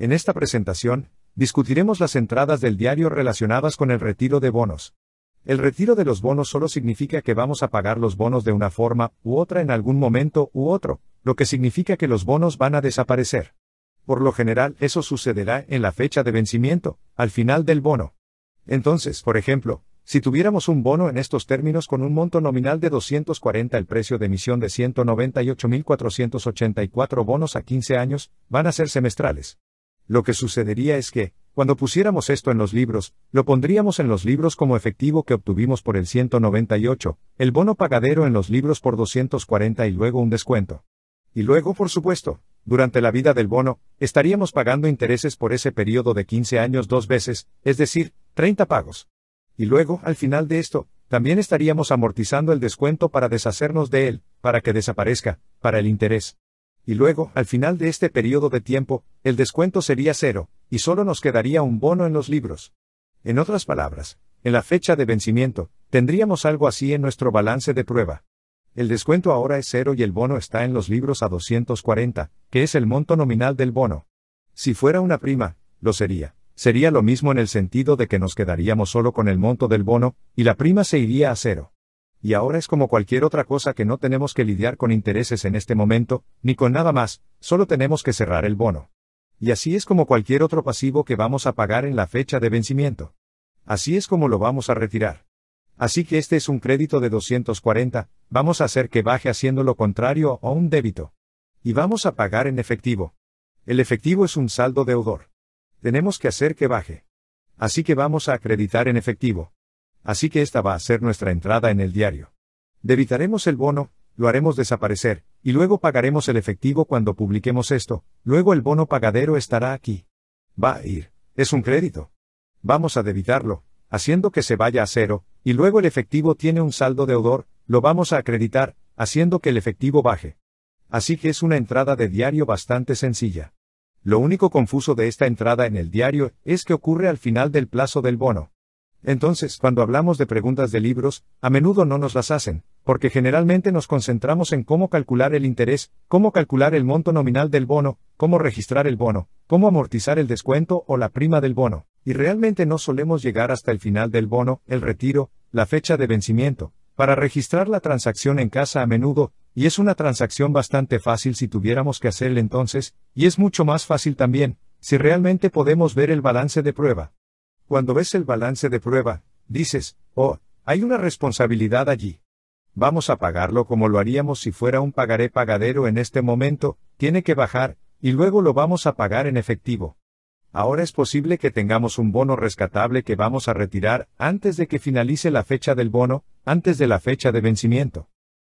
En esta presentación, discutiremos las entradas del diario relacionadas con el retiro de bonos. El retiro de los bonos solo significa que vamos a pagar los bonos de una forma u otra en algún momento u otro, lo que significa que los bonos van a desaparecer. Por lo general eso sucederá en la fecha de vencimiento, al final del bono. Entonces, por ejemplo, si tuviéramos un bono en estos términos con un monto nominal de 240, el precio de emisión de 198.484 bonos a 15 años, van a ser semestrales lo que sucedería es que, cuando pusiéramos esto en los libros, lo pondríamos en los libros como efectivo que obtuvimos por el 198, el bono pagadero en los libros por 240 y luego un descuento. Y luego, por supuesto, durante la vida del bono, estaríamos pagando intereses por ese periodo de 15 años dos veces, es decir, 30 pagos. Y luego, al final de esto, también estaríamos amortizando el descuento para deshacernos de él, para que desaparezca, para el interés y luego, al final de este periodo de tiempo, el descuento sería cero, y solo nos quedaría un bono en los libros. En otras palabras, en la fecha de vencimiento, tendríamos algo así en nuestro balance de prueba. El descuento ahora es cero y el bono está en los libros a 240, que es el monto nominal del bono. Si fuera una prima, lo sería. Sería lo mismo en el sentido de que nos quedaríamos solo con el monto del bono, y la prima se iría a cero y ahora es como cualquier otra cosa que no tenemos que lidiar con intereses en este momento, ni con nada más, solo tenemos que cerrar el bono. Y así es como cualquier otro pasivo que vamos a pagar en la fecha de vencimiento. Así es como lo vamos a retirar. Así que este es un crédito de 240, vamos a hacer que baje haciendo lo contrario o un débito. Y vamos a pagar en efectivo. El efectivo es un saldo deudor. Tenemos que hacer que baje. Así que vamos a acreditar en efectivo. Así que esta va a ser nuestra entrada en el diario. Debitaremos el bono, lo haremos desaparecer, y luego pagaremos el efectivo cuando publiquemos esto, luego el bono pagadero estará aquí. Va a ir, es un crédito. Vamos a debitarlo, haciendo que se vaya a cero, y luego el efectivo tiene un saldo deudor, lo vamos a acreditar, haciendo que el efectivo baje. Así que es una entrada de diario bastante sencilla. Lo único confuso de esta entrada en el diario es que ocurre al final del plazo del bono. Entonces, cuando hablamos de preguntas de libros, a menudo no nos las hacen, porque generalmente nos concentramos en cómo calcular el interés, cómo calcular el monto nominal del bono, cómo registrar el bono, cómo amortizar el descuento o la prima del bono, y realmente no solemos llegar hasta el final del bono, el retiro, la fecha de vencimiento, para registrar la transacción en casa a menudo, y es una transacción bastante fácil si tuviéramos que hacerla entonces, y es mucho más fácil también, si realmente podemos ver el balance de prueba. Cuando ves el balance de prueba, dices, oh, hay una responsabilidad allí. Vamos a pagarlo como lo haríamos si fuera un pagaré pagadero en este momento, tiene que bajar, y luego lo vamos a pagar en efectivo. Ahora es posible que tengamos un bono rescatable que vamos a retirar antes de que finalice la fecha del bono, antes de la fecha de vencimiento.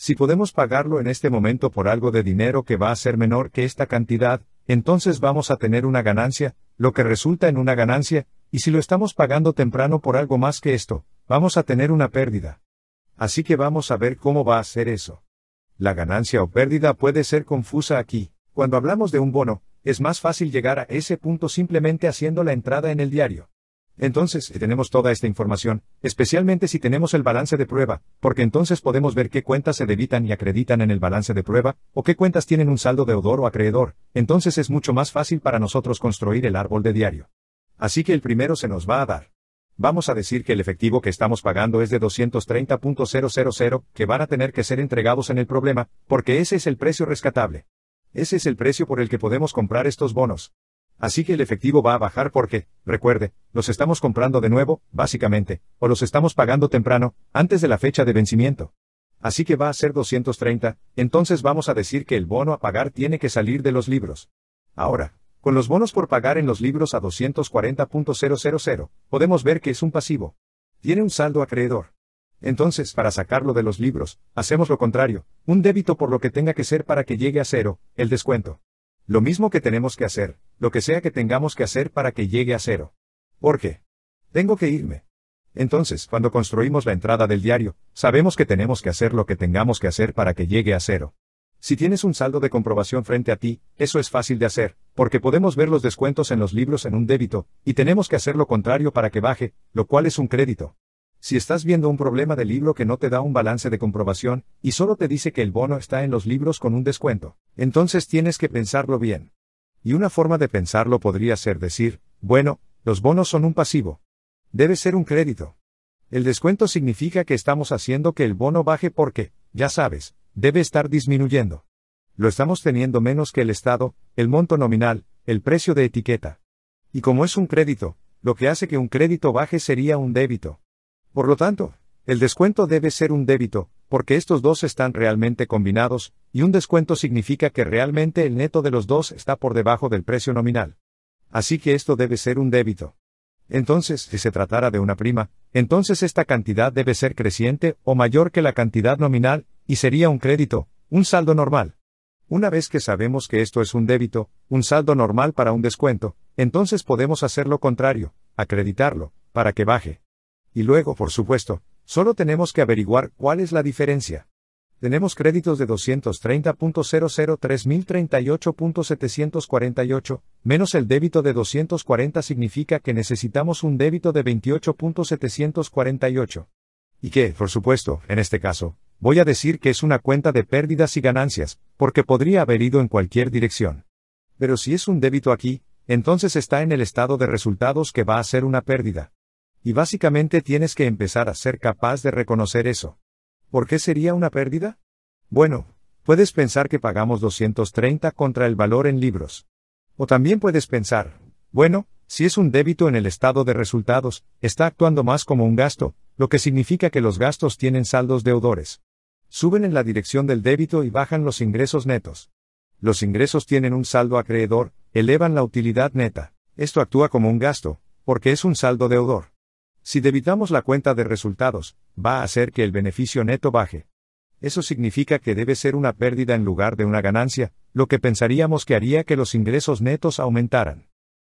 Si podemos pagarlo en este momento por algo de dinero que va a ser menor que esta cantidad, entonces vamos a tener una ganancia, lo que resulta en una ganancia, y si lo estamos pagando temprano por algo más que esto, vamos a tener una pérdida. Así que vamos a ver cómo va a ser eso. La ganancia o pérdida puede ser confusa aquí. Cuando hablamos de un bono, es más fácil llegar a ese punto simplemente haciendo la entrada en el diario. Entonces, tenemos toda esta información, especialmente si tenemos el balance de prueba, porque entonces podemos ver qué cuentas se debitan y acreditan en el balance de prueba, o qué cuentas tienen un saldo deudor o acreedor, entonces es mucho más fácil para nosotros construir el árbol de diario. Así que el primero se nos va a dar. Vamos a decir que el efectivo que estamos pagando es de 230.000, que van a tener que ser entregados en el problema, porque ese es el precio rescatable. Ese es el precio por el que podemos comprar estos bonos. Así que el efectivo va a bajar porque, recuerde, los estamos comprando de nuevo, básicamente, o los estamos pagando temprano, antes de la fecha de vencimiento. Así que va a ser 230, entonces vamos a decir que el bono a pagar tiene que salir de los libros. Ahora, con los bonos por pagar en los libros a 240.000, podemos ver que es un pasivo. Tiene un saldo acreedor. Entonces, para sacarlo de los libros, hacemos lo contrario, un débito por lo que tenga que ser para que llegue a cero, el descuento. Lo mismo que tenemos que hacer, lo que sea que tengamos que hacer para que llegue a cero. ¿Por qué? Tengo que irme. Entonces, cuando construimos la entrada del diario, sabemos que tenemos que hacer lo que tengamos que hacer para que llegue a cero. Si tienes un saldo de comprobación frente a ti, eso es fácil de hacer, porque podemos ver los descuentos en los libros en un débito, y tenemos que hacer lo contrario para que baje, lo cual es un crédito. Si estás viendo un problema de libro que no te da un balance de comprobación, y solo te dice que el bono está en los libros con un descuento, entonces tienes que pensarlo bien. Y una forma de pensarlo podría ser decir, bueno, los bonos son un pasivo. Debe ser un crédito. El descuento significa que estamos haciendo que el bono baje porque, ya sabes, debe estar disminuyendo. Lo estamos teniendo menos que el estado, el monto nominal, el precio de etiqueta. Y como es un crédito, lo que hace que un crédito baje sería un débito. Por lo tanto, el descuento debe ser un débito, porque estos dos están realmente combinados, y un descuento significa que realmente el neto de los dos está por debajo del precio nominal. Así que esto debe ser un débito. Entonces, si se tratara de una prima, entonces esta cantidad debe ser creciente o mayor que la cantidad nominal, y sería un crédito, un saldo normal. Una vez que sabemos que esto es un débito, un saldo normal para un descuento, entonces podemos hacer lo contrario, acreditarlo, para que baje. Y luego, por supuesto, solo tenemos que averiguar cuál es la diferencia. Tenemos créditos de 230.003038.748, menos el débito de 240 significa que necesitamos un débito de 28.748. Y que, por supuesto, en este caso, voy a decir que es una cuenta de pérdidas y ganancias, porque podría haber ido en cualquier dirección. Pero si es un débito aquí, entonces está en el estado de resultados que va a ser una pérdida. Y básicamente tienes que empezar a ser capaz de reconocer eso. ¿Por qué sería una pérdida? Bueno, puedes pensar que pagamos 230 contra el valor en libros. O también puedes pensar, bueno, si es un débito en el estado de resultados, está actuando más como un gasto, lo que significa que los gastos tienen saldos deudores. Suben en la dirección del débito y bajan los ingresos netos. Los ingresos tienen un saldo acreedor, elevan la utilidad neta. Esto actúa como un gasto, porque es un saldo deudor. Si debitamos la cuenta de resultados, va a hacer que el beneficio neto baje. Eso significa que debe ser una pérdida en lugar de una ganancia, lo que pensaríamos que haría que los ingresos netos aumentaran.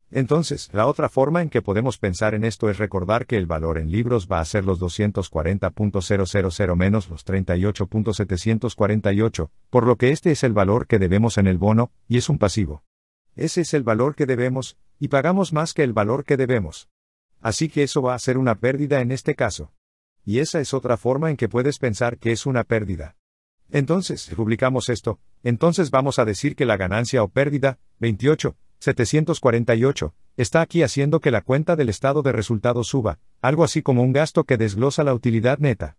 Entonces, la otra forma en que podemos pensar en esto es recordar que el valor en libros va a ser los 240.000 menos los 38.748, por lo que este es el valor que debemos en el bono, y es un pasivo. Ese es el valor que debemos, y pagamos más que el valor que debemos. Así que eso va a ser una pérdida en este caso. Y esa es otra forma en que puedes pensar que es una pérdida. Entonces, si publicamos esto, entonces vamos a decir que la ganancia o pérdida, 28, 748, está aquí haciendo que la cuenta del estado de resultados suba, algo así como un gasto que desglosa la utilidad neta.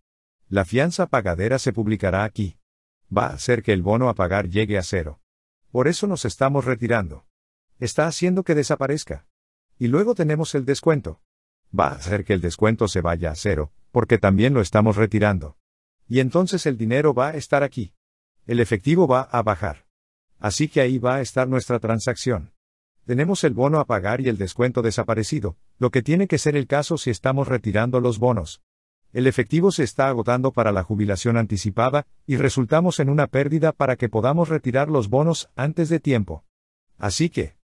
La fianza pagadera se publicará aquí. Va a hacer que el bono a pagar llegue a cero. Por eso nos estamos retirando. Está haciendo que desaparezca. Y luego tenemos el descuento va a hacer que el descuento se vaya a cero, porque también lo estamos retirando. Y entonces el dinero va a estar aquí. El efectivo va a bajar. Así que ahí va a estar nuestra transacción. Tenemos el bono a pagar y el descuento desaparecido, lo que tiene que ser el caso si estamos retirando los bonos. El efectivo se está agotando para la jubilación anticipada, y resultamos en una pérdida para que podamos retirar los bonos antes de tiempo. Así que,